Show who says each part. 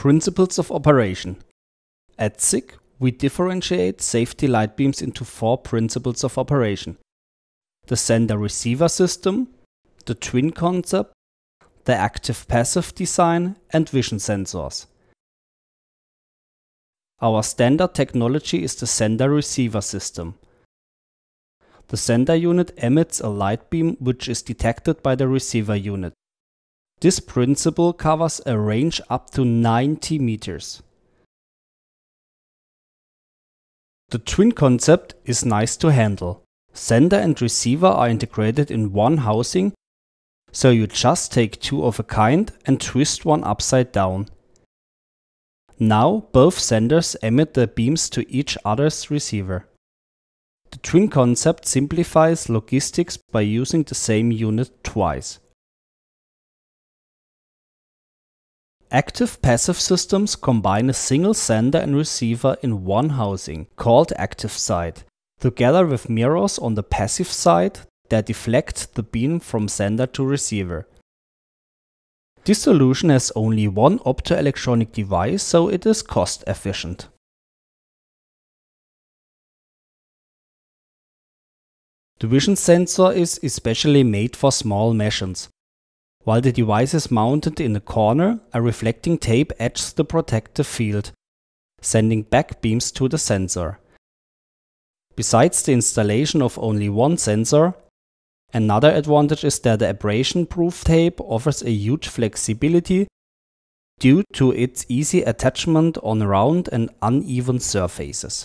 Speaker 1: Principles of operation. At SICK, we differentiate safety light beams into four principles of operation. The sender-receiver system, the twin concept, the active-passive design and vision sensors. Our standard technology is the sender-receiver system. The sender unit emits a light beam which is detected by the receiver unit. This principle covers a range up to 90 meters. The twin concept is nice to handle. Sender and receiver are integrated in one housing, so you just take two of a kind and twist one upside down. Now both senders emit their beams to each other's receiver. The twin concept simplifies logistics by using the same unit twice. Active-passive systems combine a single sender and receiver in one housing, called active side, together with mirrors on the passive side that deflect the beam from sender to receiver. This solution has only one optoelectronic device, so it is cost efficient. The vision sensor is especially made for small missions, while the device is mounted in a corner, a reflecting tape etches the protective field, sending back beams to the sensor. Besides the installation of only one sensor, another advantage is that the abrasion-proof tape offers a huge flexibility due to its easy attachment on round and
Speaker 2: uneven surfaces.